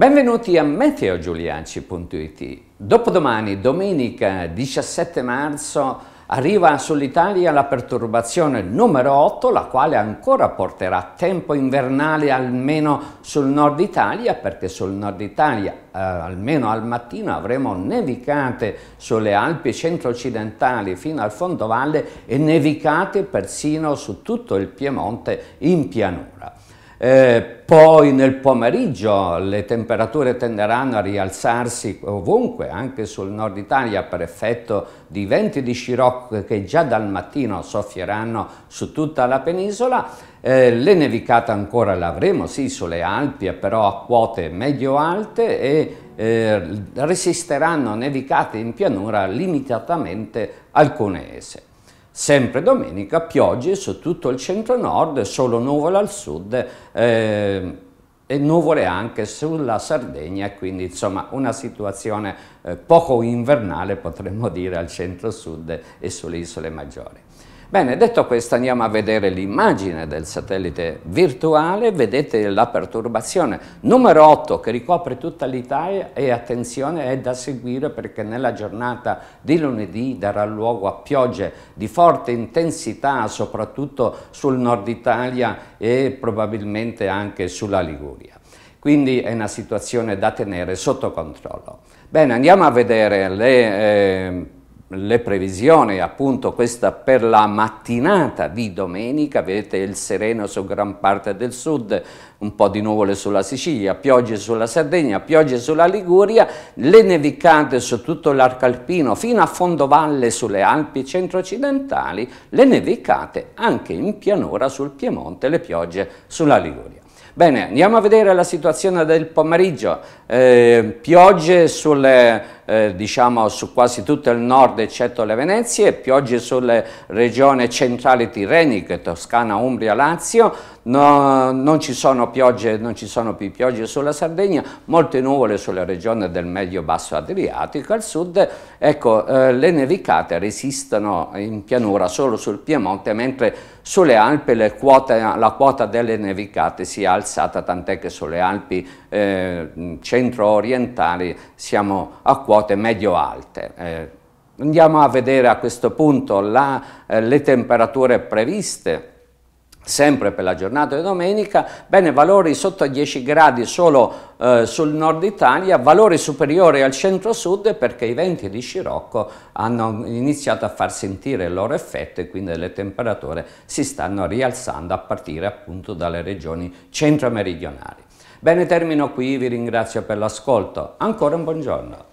Benvenuti a meteogiulianci.it. Dopodomani, domenica 17 marzo, arriva sull'Italia la perturbazione numero 8, la quale ancora porterà tempo invernale almeno sul nord Italia, perché sul nord Italia, eh, almeno al mattino, avremo nevicate sulle Alpi centro-occidentali fino al fondovalle e nevicate persino su tutto il Piemonte in pianura. Eh, poi nel pomeriggio le temperature tenderanno a rialzarsi ovunque, anche sul nord Italia, per effetto di venti di scirocco che già dal mattino soffieranno su tutta la penisola. Eh, le nevicate ancora le avremo, sì, sulle Alpi, però a quote medio-alte e eh, resisteranno nevicate in pianura limitatamente alcune ese. Sempre domenica piogge su tutto il centro-nord, solo nuvole al sud eh, e nuvole anche sulla Sardegna, quindi insomma una situazione eh, poco invernale potremmo dire al centro-sud e sulle isole maggiori. Bene, detto questo andiamo a vedere l'immagine del satellite virtuale, vedete la perturbazione numero 8 che ricopre tutta l'Italia e attenzione è da seguire perché nella giornata di lunedì darà luogo a piogge di forte intensità soprattutto sul nord Italia e probabilmente anche sulla Liguria. Quindi è una situazione da tenere sotto controllo. Bene, andiamo a vedere le... Eh, le previsioni appunto questa per la mattinata di domenica, vedete il sereno su gran parte del sud, un po' di nuvole sulla Sicilia, piogge sulla Sardegna, piogge sulla Liguria, le nevicate su tutto l'arco alpino fino a fondovalle sulle Alpi centro-occidentali, le nevicate anche in pianura sul Piemonte, le piogge sulla Liguria. Bene, andiamo a vedere la situazione del pomeriggio, eh, piogge sulle eh, diciamo su quasi tutto il nord eccetto le Venezie, piogge sulle regioni centrali tirreniche, Toscana, Umbria, Lazio, no, non, ci sono piogge, non ci sono più piogge sulla Sardegna, molte nuvole sulle regioni del medio-basso Adriatico, al sud ecco, eh, le nevicate resistono in pianura solo sul Piemonte, mentre sulle Alpi quote, la quota delle nevicate si è alzata, tant'è che sulle Alpi eh, centro-orientali siamo a quota quote medio-alte. Eh, andiamo a vedere a questo punto la, eh, le temperature previste sempre per la giornata di domenica, bene, valori sotto ai 10 gradi solo eh, sul nord Italia, valori superiori al centro-sud perché i venti di Scirocco hanno iniziato a far sentire il loro effetto e quindi le temperature si stanno rialzando a partire appunto dalle regioni centro-meridionali. Bene, termino qui, vi ringrazio per l'ascolto. Ancora un buongiorno.